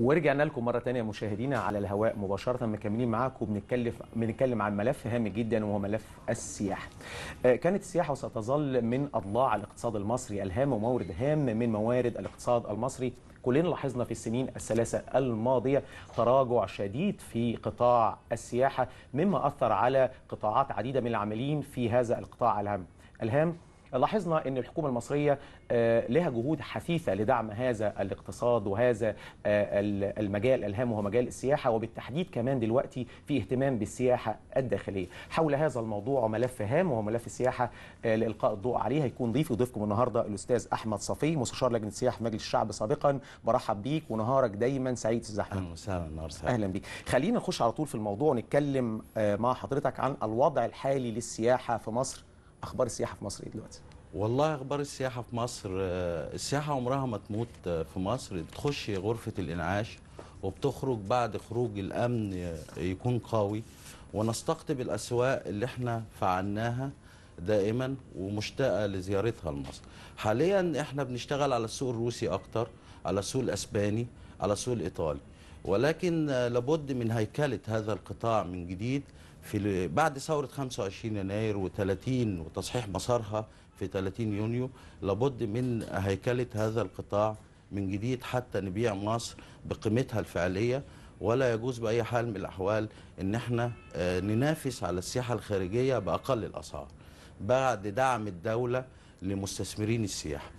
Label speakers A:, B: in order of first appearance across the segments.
A: ورجعنا لكم مره ثانيه مشاهدينا على الهواء مباشره مكملين معاكم بنتكلم بنتكلم عن ملف هام جدا وهو ملف السياحه. آه، كانت السياحه وستظل من اضلاع الاقتصاد المصري الهام ومورد هام من موارد الاقتصاد المصري كلنا لاحظنا في السنين الثلاثة الماضية تراجع شديد في قطاع السياحة مما أثر على قطاعات عديدة من العاملين في هذا القطاع الهام الهام لاحظنا ان الحكومه المصريه آه، لها جهود حثيثه لدعم هذا الاقتصاد وهذا آه، المجال الهام وهو مجال السياحه وبالتحديد كمان دلوقتي في اهتمام بالسياحه الداخليه حول هذا الموضوع وملف هام وهو ملف السياحه آه، لالقاء الضوء عليه هيكون ضيفي وضيفكم النهارده الاستاذ احمد صفي مستشار لجنه السياحه في مجلس الشعب سابقا برحب بيك ونهارك دايما سعيد الزحمه اهلا وسهلا نهار سعيد اهلا بيك خلينا نخش على طول في الموضوع ونتكلم مع حضرتك عن الوضع الحالي للسياحه في مصر اخبار السياحه في مصر ايه دلوقتي والله اخبار السياحه
B: في مصر آه، السياحه عمرها ما تموت آه، في مصر بتخش غرفه الانعاش وبتخرج بعد خروج الامن آه، يكون قوي ونستقطب الاسواق اللي احنا فعلناها دائما ومشتاقه لزيارتها لمصر حاليا احنا بنشتغل على السوق الروسي اكتر على السوق الاسباني على السوق الايطالي ولكن لابد من هيكله هذا القطاع من جديد في بعد ثوره 25 يناير و30 وتصحيح مسارها في 30 يونيو لابد من هيكله هذا القطاع من جديد حتى نبيع مصر بقيمتها الفعليه ولا يجوز باي حال من الاحوال ان احنا آه، ننافس على السياحه الخارجيه باقل الاسعار بعد دعم الدوله لمستثمرين السياحه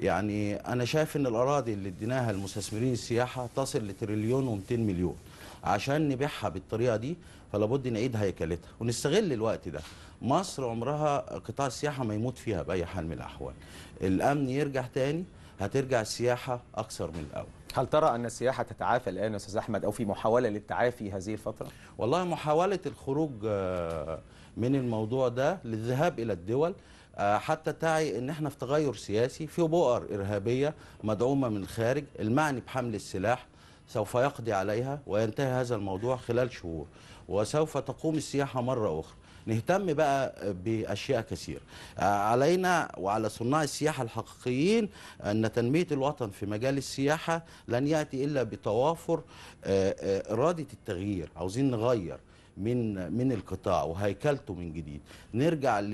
B: يعني انا شايف ان الاراضي اللي اديناها لمستثمرين السياحه تصل لتريليون و200 مليون عشان نبيعها بالطريقه دي فلا بد نعيد هيكلتها ونستغل الوقت ده مصر عمرها قطاع السياحه ما يموت فيها باي حال من الاحوال
A: الامن يرجع تاني هترجع السياحه اكثر من الاول هل ترى أن السياحة تتعافى الآن أستاذ أحمد أو في محاولة للتعافي هذه الفترة؟ والله محاولة الخروج آه،
B: من الموضوع ده للذهاب إلى الدول آه، حتى تعي ان احنا في تغير سياسي في بؤر ارهابيه مدعومه من الخارج المعني بحمل السلاح سوف يقضي عليها وينتهي هذا الموضوع خلال شهور وسوف تقوم السياحة مرة أخرى نهتم بقى بأشياء كثير علينا وعلى صناع السياحة الحقيقيين أن تنمية الوطن في مجال السياحة لن يأتي إلا بتوافر آه، آه، إرادة التغيير عاوزين نغير من من القطاع وهيكلته من جديد نرجع ل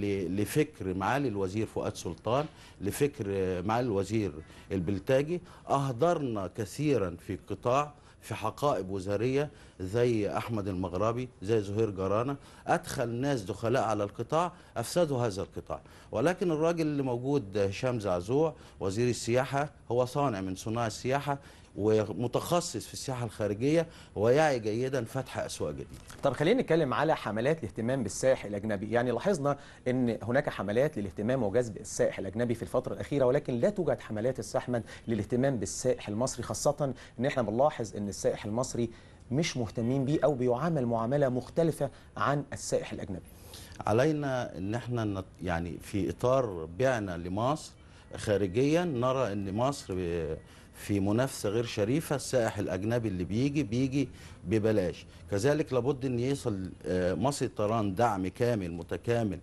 B: ل لفكر معالي الوزير فؤاد سلطان لفكر معالي الوزير البلتاجي اهدرنا كثيرا في القطاع في حقائب وزاريه زي احمد المغربي زي زهير جرانه ادخل ناس دخلاء على القطاع افسدوا هذا القطاع ولكن الراجل اللي موجود هشام زعزوع وزير السياحه هو صانع من صناع السياحه ومتخصص
A: في السياحه الخارجيه ويعي جيدا فتح اسواق جديده. طب خلينا نتكلم على حملات الاهتمام بالسائح الاجنبي، يعني لاحظنا ان هناك حملات للاهتمام وجذب السائح الاجنبي في الفتره الاخيره ولكن لا توجد حملات استحمد للاهتمام بالسائح المصري خاصه ان احنا بنلاحظ ان السائح المصري مش مهتمين بيه او بيعامل معامله مختلفه عن السائح الاجنبي. علينا ان احنا يعني في اطار بيعنا لمصر
B: خارجيا نرى ان مصر في منافسه غير شريفه السائح الاجنبي اللي بيجي بيجي ببلاش كذلك لابد ان يصل آه، مصر طيران دعم كامل متكامل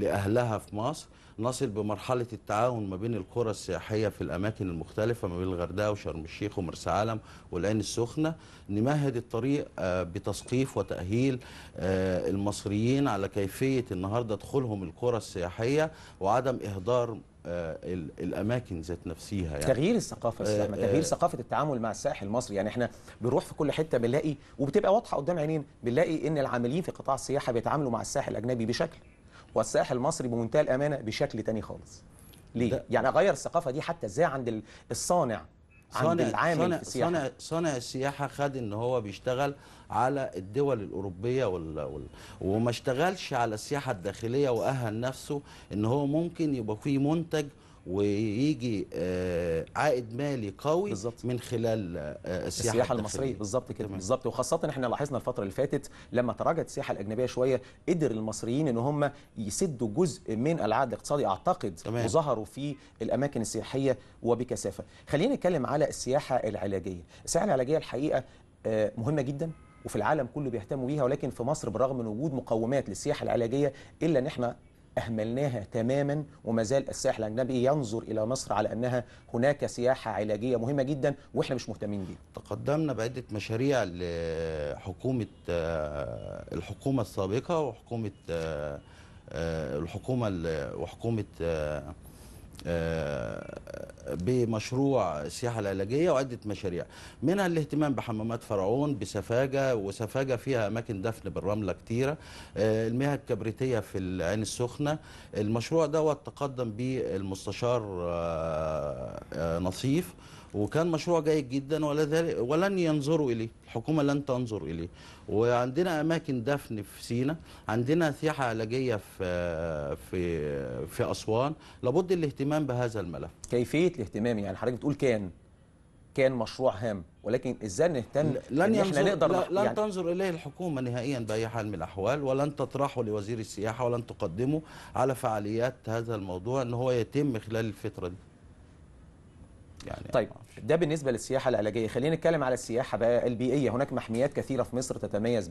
B: لاهلها في مصر نصل بمرحلة التعاون ما بين القرى السياحية في الأماكن المختلفة ما بين الغردقة وشرم الشيخ ومرسى علم والعين السخنة نمهد الطريق آه، بتثقيف وتأهيل آه، المصريين على كيفية النهاردة دخولهم القرى السياحية وعدم إهدار آه، الاماكن ذات نفسها
A: يعني تغيير الثقافه آه تغيير آه ثقافه التعامل مع السائح المصري يعني احنا بنروح في كل حته بنلاقي وبتبقى واضحه قدام عينين بنلاقي ان العاملين في قطاع السياحه بيتعاملوا مع السائح الاجنبي بشكل والسائح المصري بمنتهى الامانه بشكل تاني خالص ليه يعني اغير الثقافه دي حتى ازاي عند الصانع عند العامل صانع في السياحه صانع,
B: صانع السياحه خد ان هو بيشتغل على الدول الاوروبيه وال... وال... وما اشتغلش على السياحه الداخليه واهل نفسه ان هو ممكن يبقى فيه منتج
A: ويجي آه، عائد مالي قوي بالزبط. من خلال آه، السياحه, السياحة المصريه بالظبط كده بالظبط وخاصه احنا لاحظنا الفتره اللي فاتت لما تراجعت السياحه الاجنبيه شويه قدر المصريين ان هم يسدوا جزء من العائد الاقتصادي اعتقد تمام. وظهروا في الاماكن السياحيه وبكثافه خلينا نتكلم على السياحه العلاجيه السياحه العلاجيه الحقيقه آه، مهمه جدا وفي العالم كله بيهتموا بيها ولكن في مصر برغم من وجود مقومات للسياحه العلاجيه الا ان احنا أهملناها تماما وما زال السائح الأجنبي ينظر إلى مصر على أنها هناك سياحة علاجية مهمة جدا وإحنا مش مهتمين بيها تقدمنا بعدة مشاريع لحكومة آه، الحكومة السابقة
B: وحكومة آه، آه، الحكومة وحكومة آه، بمشروع السياحه العلاجيه وعده مشاريع منها الاهتمام بحمامات فرعون بسفاجه وسفاجه فيها اماكن دفن بالرمله كتيره آه، المياه الكبريتيه في العين السخنه المشروع دوت تقدم به المستشار آه، نصيف وكان مشروع جيد جدا ولا ولن ينظروا اليه الحكومه لن تنظر اليه وعندنا اماكن دفن في سينا عندنا سياحه علاجيه في في في اسوان لابد الاهتمام بهذا الملف كيفيه الاهتمام يعني حضرتك بتقول كان كان مشروع هام ولكن ازاي نهتم لن إن احنا نقدر لا لن يعني تنظر اليه الحكومه نهائيا باي حال من الاحوال ولن تطرحه لوزير السياحه ولن تقدمه على فعاليات هذا الموضوع ان هو يتم
A: خلال الفتره دي يعني طيب ده بالنسبه للسياحه العلاجيه خلينا نتكلم على السياحه بقى البيئيه هناك محميات كثيره في مصر تتميز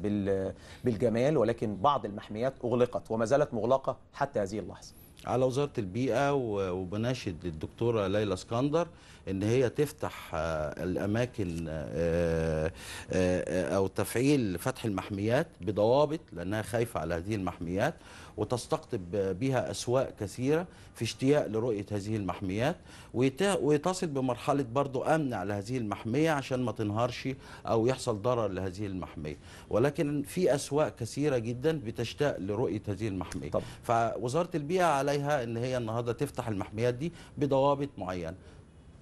A: بالجمال ولكن بعض المحميات اغلقت وما زالت مغلقه حتى هذه اللحظه
B: على وزارة البيئة وبناشد الدكتورة ليلى اسكندر ان هي تفتح آه، الاماكن آه، آه، او تفعيل فتح المحميات بضوابط لانها خايفة على هذه المحميات وتستقطب بها أسواق كثيرة في اشتياق لرؤية هذه المحميات ويتصل بمرحلة برضو أمن على هذه المحمية عشان ما تنهارش أو يحصل ضرر لهذه المحمية ولكن في أسواق كثيرة جدا بتشتاق لرؤية هذه المحمية طب. فوزارة البيئة عليها أن هي النهاردة تفتح المحميات دي بضوابط معينة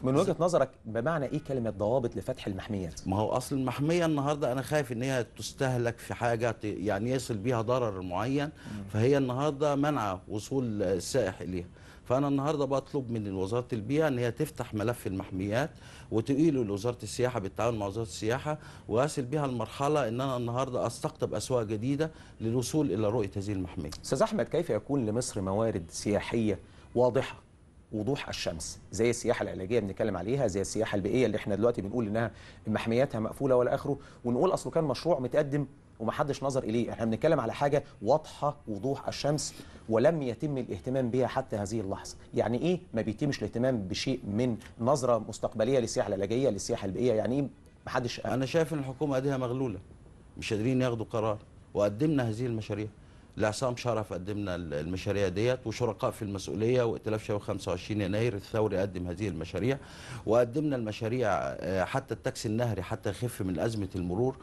B: من وجهه نظرك بمعنى ايه كلمه ضوابط لفتح المحميات؟ ما هو اصل المحميه النهارده انا خايف ان هي تستهلك في حاجه يعني يصل بيها ضرر معين فهي النهارده منع وصول السائح اليها. فانا النهارده بطلب من وزاره البيئه ان هي تفتح ملف المحميات وتقيله لوزاره السياحه بالتعاون مع وزاره السياحه واصل بها المرحله ان انا النهارده استقطب اسواق جديده للوصول
A: الى رؤيه هذه المحميه. استاذ احمد كيف يكون لمصر موارد سياحيه واضحه وضوح الشمس زي السياحه العلاجيه بنتكلم عليها زي السياحه البيئيه اللي احنا دلوقتي بنقول انها محمياتها مقفوله ولا اخره ونقول اصله كان مشروع متقدم ومحدش نظر اليه احنا بنتكلم على حاجه واضحه وضوح الشمس ولم يتم الاهتمام بها حتى هذه اللحظه يعني ايه ما بيتمش الاهتمام بشيء من نظره مستقبليه للسياحه العلاجيه للسياحه البيئيه يعني ايه محدش انا شايف ان الحكومه ايديها مغلوله مش قادرين ياخدوا قرار وقدمنا هذه المشاريع
B: لعصام شرف قدمنا المشاريع ديت وشركاء في المسؤوليه وائتلاف شباب 25 يناير الثوري قدم هذه المشاريع وقدمنا المشاريع آه، حتى التاكسي النهري حتى يخف من ازمه المرور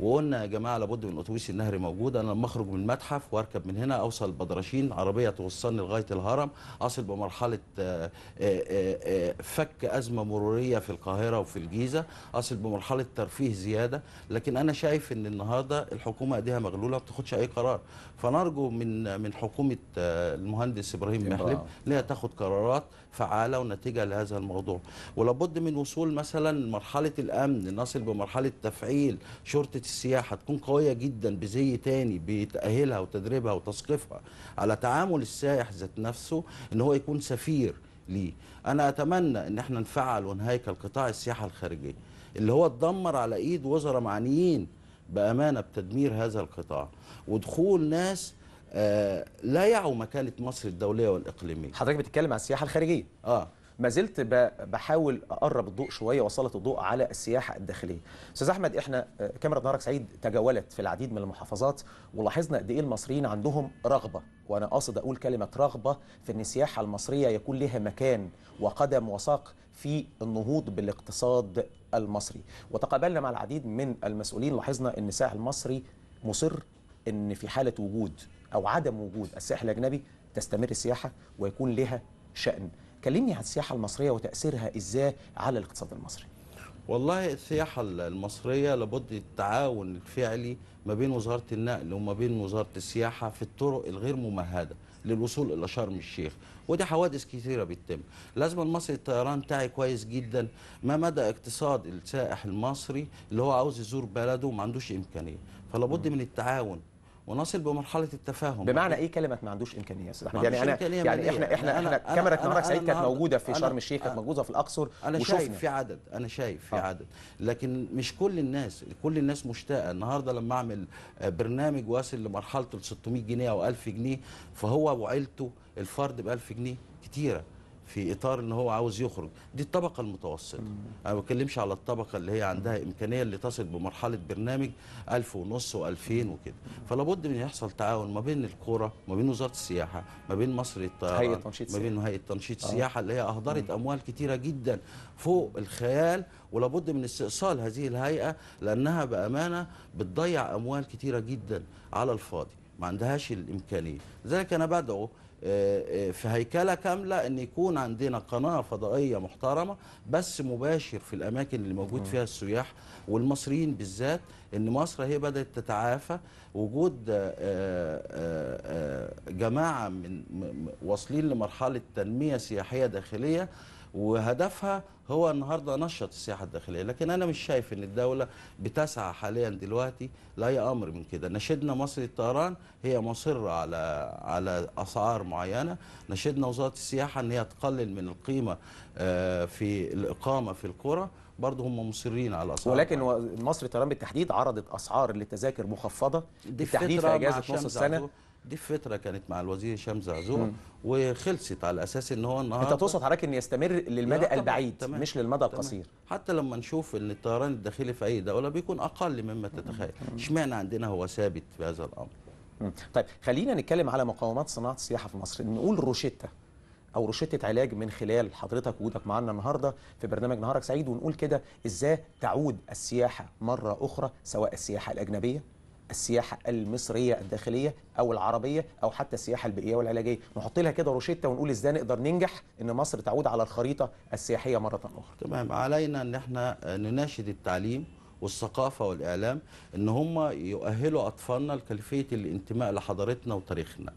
B: وقلنا يا جماعه لابد من الاتوبيس النهري موجود انا لما اخرج من المتحف واركب من هنا اوصل بدرشين عربيه توصلني لغايه الهرم اصل بمرحله آه، آه، فك ازمه مروريه في القاهره وفي الجيزه اصل بمرحله ترفيه زياده لكن انا شايف ان النهارده الحكومه ايديها مغلوله ما بتاخدش اي قرار فانا ونرجو من من حكومه آه، المهندس ابراهيم محلب هي تاخد قرارات فعاله ونتيجه لهذا الموضوع ولابد من وصول مثلا مرحله الامن نصل بمرحله تفعيل شرطه السياحه تكون قويه جدا بزي تاني بتاهيلها وتدريبها وتثقيفها على تعامل السائح ذات نفسه ان هو يكون سفير ليه انا اتمنى ان احنا نفعل ونهيكل قطاع السياحه الخارجيه اللي هو اتدمر على ايد وزراء معنيين بأمانة بتدمير هذا القطاع ودخول
A: ناس آه، لا يعوا مكانة مصر الدولية والإقليمية حضرتك بتتكلم عن السياحة الخارجية اه ما زلت بحاول اقرب الضوء شويه وصلت الضوء على السياحه الداخليه استاذ احمد احنا آه، كاميرا نارك سعيد تجولت في العديد من المحافظات ولاحظنا قد ايه المصريين عندهم رغبه وانا قاصد اقول كلمه رغبه في ان السياحه المصريه يكون لها مكان وقدم وساق في النهوض بالاقتصاد المصري وتقابلنا مع العديد من المسؤولين لاحظنا ان السائح المصري مصر ان في حاله وجود او عدم وجود السائح الاجنبي تستمر السياحه ويكون لها شأن كلمني عن السياحة المصرية وتأثيرها إزاي على الاقتصاد المصري والله السياحة
B: المصرية لابد التعاون الفعلي ما بين وزارة النقل وما بين وزارة السياحة في الطرق الغير ممهدة للوصول إلى شرم الشيخ ودي حوادث كثيرة بتتم لازم المصري الطيران تاعي كويس جدا ما مدى اقتصاد السائح المصري اللي هو عاوز يزور بلده وما عندوش إمكانية فلابد من التعاون ونصل بمرحله
A: التفاهم بمعنى ايه كلمه ما عندوش امكانيه يا استاذ احمد يعني انا يعني احنا احنا احنا كاميرا انورك سعيد كانت موجوده في شرم الشيخ كانت موجوده في الاقصر انا شايف في عدد انا شايف في آه. عدد لكن
B: مش كل الناس كل الناس مشتاقه النهارده لما اعمل آه، برنامج واصل لمرحله ال 600 جنيه او 1000 جنيه فهو وعيلته الفرد ب 1000 جنيه كتيره في اطار ان هو عاوز يخرج دي الطبقه المتوسطه انا ما بتكلمش على الطبقه اللي هي عندها امكانيه اللي تصل بمرحله برنامج 1000 ونص و2000 وكده فلابد من يحصل تعاون ما بين الكوره ما بين وزاره السياحه ما بين مصر الطيران ما بين هيئه تنشيط السياحه آه. اللي هي اهدرت اموال كتيره جدا فوق الخيال ولابد من استئصال هذه الهيئه لانها بامانه بتضيع اموال كتيره جدا على الفاضي ما عندهاش الإمكانية لذلك أنا بدعو آه، آه، في هيكلة كاملة أن يكون عندنا قناة فضائية محترمة بس مباشر في الأماكن اللي موجود فيها السياح والمصريين بالذات أن مصر هي بدأت تتعافى وجود آه، جماعة من واصلين لمرحلة تنمية سياحية داخلية وهدفها هو النهارده نشط السياحه الداخليه لكن انا مش شايف ان الدوله بتسعى حاليا دلوقتي لاي امر من كده نشدنا مصر للطيران هي مصره على على اسعار معينه نشدنا وزاره السياحه ان هي تقلل من القيمه آه، في الاقامه في القرى برضه هم مصرين على اسعار ولكن مصر للطيران بالتحديد عرضت اسعار للتذاكر مخفضه بالتحديد في اجازه نص السنه دي فتره كانت مع الوزير هشام زعزوع وخلصت على اساس ان هو النهارده انت تقصد حضرتك ان يستمر للمدى البعيد تمام مش للمدى تمام القصير حتى لما نشوف ان الطيران الداخلي في
A: اي دوله بيكون اقل مما تتخيل اشمعنى عندنا هو ثابت في هذا الامر طيب خلينا نتكلم على مقاومات صناعه السياحه في مصر نقول روشتة او روشتة علاج من خلال حضرتك وجودك معانا النهارده في برنامج نهارك سعيد ونقول كده ازاي تعود السياحه مره اخرى سواء السياحه الاجنبيه السياحه المصريه الداخليه او العربيه او حتى السياحه البيئيه والعلاجيه نحط لها كده روشته ونقول ازاي نقدر ننجح ان مصر تعود على الخريطه السياحيه مره اخرى تمام علينا ان احنا نناشد التعليم
B: والثقافه والاعلام ان هم يؤهلوا اطفالنا لكلفيه الانتماء لحضارتنا وتاريخنا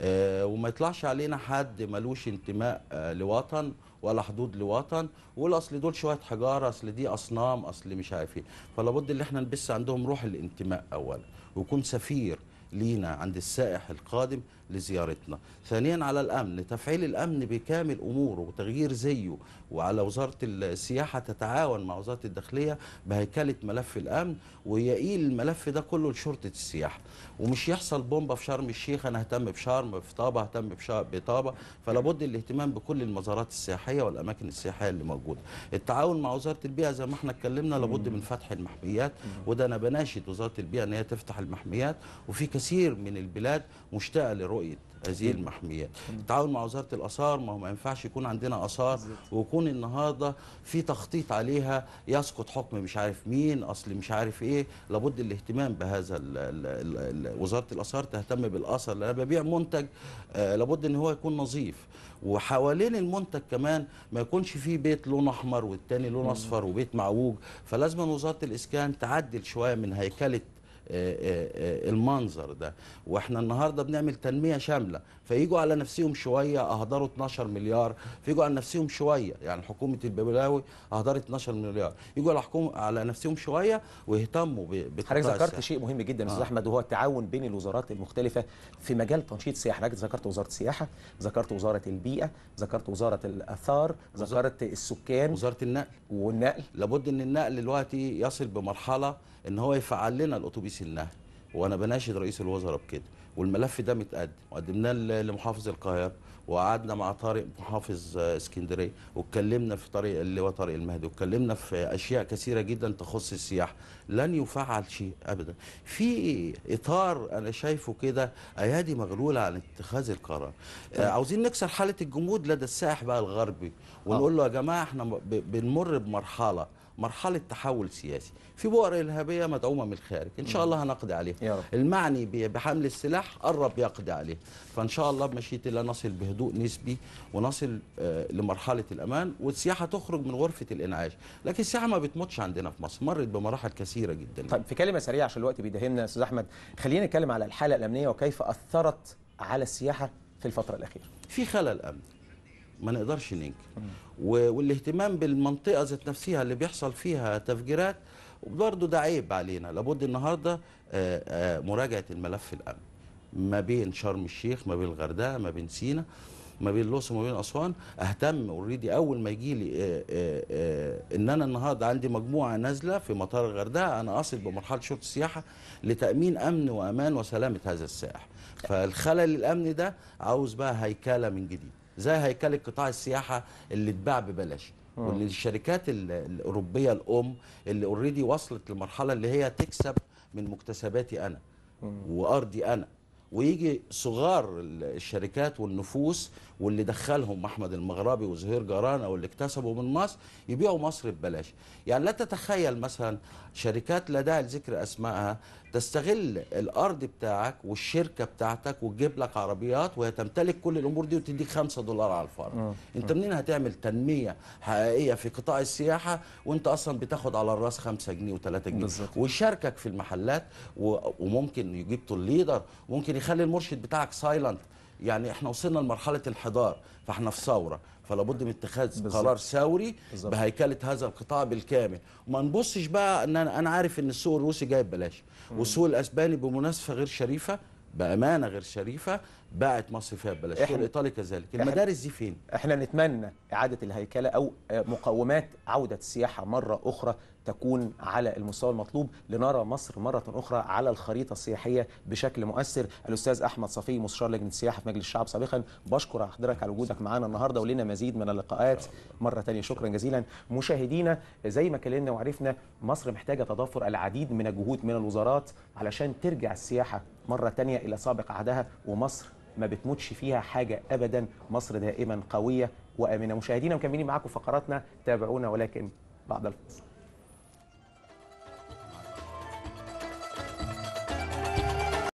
B: آه، وما يطلعش علينا حد ملوش انتماء آه، لوطن ولا حدود لوطن ويقول اصل دول شويه حجاره اصل دي اصنام اصل مش عارف ايه فلابد ان احنا نبث عندهم روح الانتماء اولا ويكون سفير لينا عند السائح القادم لزيارتنا ثانيا على الأمن تفعيل الأمن بكامل أموره وتغيير زيه وعلى وزارة السياحة تتعاون مع وزارة الداخلية بهيكلة ملف الأمن ويقيل الملف ده كله لشرطة السياحة ومش يحصل بومبة في شرم الشيخ أنا اهتم بشرم في طابة اهتم بطابة فلابد الاهتمام بكل المزارات السياحية والأماكن السياحية اللي موجودة التعاون مع وزارة البيئة زي ما احنا اتكلمنا لابد من فتح المحميات وده أنا بناشد وزارة البيئة أن هي تفتح المحميات وفي كثير من البلاد مشتاقة لرؤية رؤيه هذه المحميات التعاون مع وزاره الاثار ما هو ما ينفعش يكون عندنا اثار ويكون النهارده في تخطيط عليها يسقط حكم مش عارف مين اصل مش عارف ايه لابد الاهتمام بهذا الـ الـ الـ وزاره الاثار تهتم بالاثر لان ببيع منتج آه، لابد ان هو يكون نظيف وحوالين المنتج كمان ما يكونش فيه بيت لون احمر والتاني لون اصفر وبيت معوج فلازم وزاره الاسكان تعدل شويه من هيكله آه، آه، آه، المنظر ده واحنا النهارده بنعمل تنميه شامله فيجوا على نفسهم شويه اهدروا 12 مليار فيجوا على نفسهم شويه يعني حكومه الببلاوي اهدرت 12 مليار يجوا على حكومه على نفسهم شويه
A: ويهتموا حضرتك ذكرت شيء مهم جدا استاذ آه. احمد وهو التعاون بين الوزارات المختلفه في مجال تنشيط السياحه حضرتك ذكرت وزاره السياحه ذكرت وزاره البيئه ذكرت وزاره الاثار ذكرت السكان وزاره النقل والنقل لابد ان النقل دلوقتي يصل
B: بمرحله ان هو يفعل لنا الاتوبيس رئيس النهر وانا بناشد رئيس الوزراء بكده والملف ده متقدم وقدمناه لمحافظ القاهره وقعدنا مع طارق محافظ آه، اسكندريه واتكلمنا في طريق اللي هو طريق المهدي واتكلمنا في اشياء كثيره جدا تخص السياحه لن يفعل شيء ابدا في اطار انا شايفه كده ايادي مغلوله عن اتخاذ القرار آه، طيب. عاوزين نكسر حاله الجمود لدى السائح بقى الغربي آه. ونقول له يا جماعه احنا بنمر بمرحله مرحله تحول سياسي في بؤر ارهابيه مدعومه من الخارج ان شاء نعم. الله هنقضي عليها المعني بحمل السلاح قرب يقضي عليه فان شاء الله بمشيئه الله نصل بهدوء نسبي ونصل آه، لمرحله الامان والسياحه تخرج من غرفه الانعاش لكن السياحه ما بتموتش عندنا في مصر مرت بمراحل
A: كثيره جدا طيب في كلمه سريعه عشان الوقت بيدهمنا استاذ احمد خلينا نتكلم على الحاله الامنيه وكيف اثرت على السياحه في الفتره الاخيره في خلل امني ما نقدرش ننكر
B: والاهتمام بالمنطقه ذات نفسها اللي بيحصل فيها تفجيرات برضه ده عيب علينا لابد النهارده آه، آه، مراجعه الملف الامني ما بين شرم الشيخ ما بين الغردقه ما بين سينا ما بين الاقصر وما بين اسوان اهتم اوريدي اول ما يجي لي آه، ان انا النهارده عندي مجموعه نازله في مطار الغردقه انا اصل بمرحله شرطه السياحه لتامين امن وامان وسلامه هذا السائح فالخلل الامني ده عاوز بقى هيكله من جديد زي هيكله قطاع السياحه اللي اتباع ببلاش آه. واللي الشركات الاوروبيه الام اللي اوريدي وصلت لمرحله اللي هي تكسب من مكتسباتي انا آه. وارضي انا ويجي صغار الشركات والنفوس واللي دخلهم احمد المغربي وزهير جارانا واللي اكتسبوا من مصر يبيعوا مصر ببلاش يعني لا تتخيل مثلا شركات لا داعي لذكر اسمائها تستغل الارض بتاعك والشركه بتاعتك وتجيب لك عربيات وهي تمتلك كل الامور دي وتديك 5 دولار على الفرد آه، انت آه. منين هتعمل تنميه حقيقيه في قطاع السياحه وانت اصلا بتاخد على الراس 5 جنيه و3 جنيه بالزبط. ويشاركك في المحلات وممكن يجيب طول ليدر ممكن يخلي المرشد بتاعك سايلنت يعني احنا وصلنا لمرحله انحدار فاحنا في ثوره فلا بد من اتخاذ بالزبط. قرار ثوري بهيكله هذا القطاع بالكامل وما نبصش بقى ان انا, أنا عارف ان السوق الروسي جاي ببلاش والسوق الاسباني بمناسبه غير شريفه بامانه غير
A: شريفه باعت مصر فيها ببلاش احنا الايطالي
B: كذلك المدارس
A: دي فين احنا نتمنى اعاده الهيكله او مقومات عوده السياحه مره اخرى تكون على المستوى المطلوب لنرى مصر مرة أخرى على الخريطة السياحية بشكل مؤثر الأستاذ أحمد صفي مستشار لجنة السياحة في مجلس الشعب سابقا بشكر حضرتك على وجودك معانا النهاردة ولنا مزيد من اللقاءات مرة ثانيه شكرا جزيلا مشاهدينا زي ما كلمنا وعرفنا مصر محتاجة تضافر العديد من الجهود من الوزارات علشان ترجع السياحة مرة ثانيه إلى سابق عهدها ومصر ما بتموتش فيها حاجة أبدا مصر دائما قوية وآمنة مشاهدينا مكملين معاكم فقراتنا تابعونا ولكن بعد الفاصل